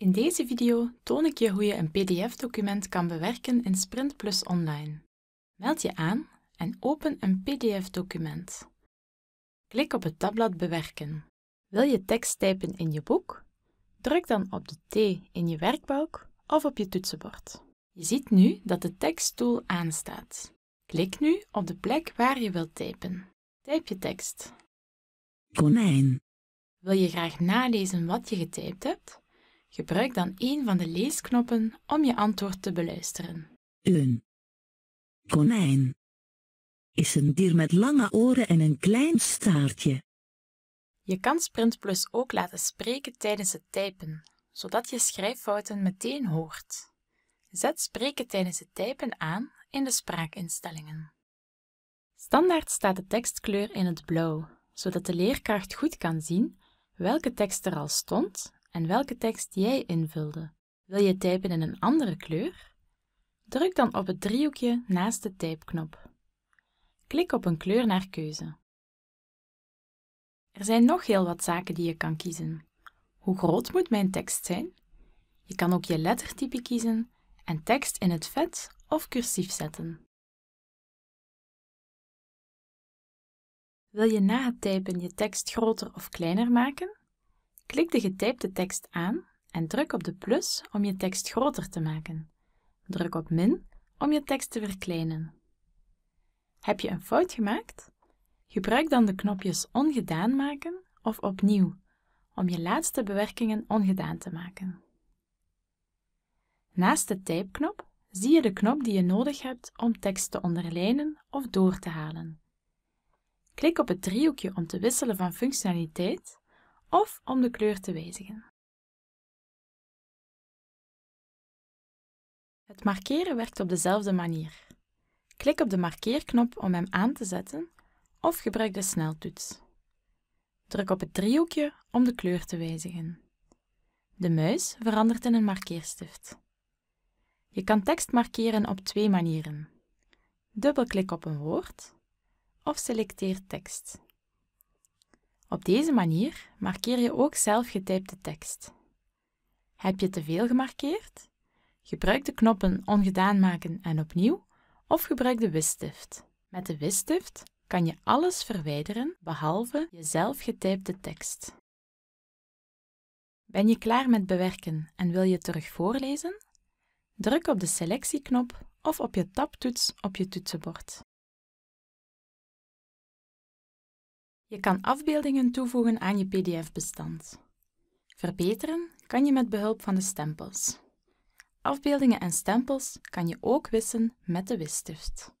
In deze video toon ik je hoe je een PDF-document kan bewerken in Sprint Plus Online. Meld je aan en open een PDF-document. Klik op het tabblad Bewerken. Wil je tekst typen in je boek? Druk dan op de T in je werkbalk of op je toetsenbord. Je ziet nu dat de teksttool aanstaat. Klik nu op de plek waar je wilt typen. Typ je tekst. Konijn. Wil je graag nalezen wat je getypt hebt? Gebruik dan een van de leesknoppen om je antwoord te beluisteren. Een konijn is een dier met lange oren en een klein staartje. Je kan Sprint Plus ook laten spreken tijdens het typen, zodat je schrijffouten meteen hoort. Zet spreken tijdens het typen aan in de spraakinstellingen. Standaard staat de tekstkleur in het blauw, zodat de leerkracht goed kan zien welke tekst er al stond en welke tekst jij invulde. Wil je typen in een andere kleur? Druk dan op het driehoekje naast de typeknop. Klik op een kleur naar keuze. Er zijn nog heel wat zaken die je kan kiezen. Hoe groot moet mijn tekst zijn? Je kan ook je lettertype kiezen en tekst in het vet of cursief zetten. Wil je na het typen je tekst groter of kleiner maken? Klik de getypte tekst aan en druk op de plus om je tekst groter te maken. Druk op min om je tekst te verkleinen. Heb je een fout gemaakt? Gebruik dan de knopjes ongedaan maken of opnieuw om je laatste bewerkingen ongedaan te maken. Naast de typeknop zie je de knop die je nodig hebt om tekst te onderlijnen of door te halen. Klik op het driehoekje om te wisselen van functionaliteit of om de kleur te wijzigen. Het markeren werkt op dezelfde manier. Klik op de markeerknop om hem aan te zetten of gebruik de sneltoets. Druk op het driehoekje om de kleur te wijzigen. De muis verandert in een markeerstift. Je kan tekst markeren op twee manieren. Dubbelklik op een woord of selecteer tekst. Op deze manier markeer je ook zelf getypte tekst. Heb je te veel gemarkeerd? Gebruik de knoppen ongedaan maken en opnieuw of gebruik de wisstift. Met de wisstift kan je alles verwijderen behalve je zelfgetypte getypte tekst. Ben je klaar met bewerken en wil je terug voorlezen? Druk op de selectieknop of op je tabtoets op je toetsenbord. Je kan afbeeldingen toevoegen aan je PDF-bestand. Verbeteren kan je met behulp van de stempels. Afbeeldingen en stempels kan je ook wissen met de wisstift.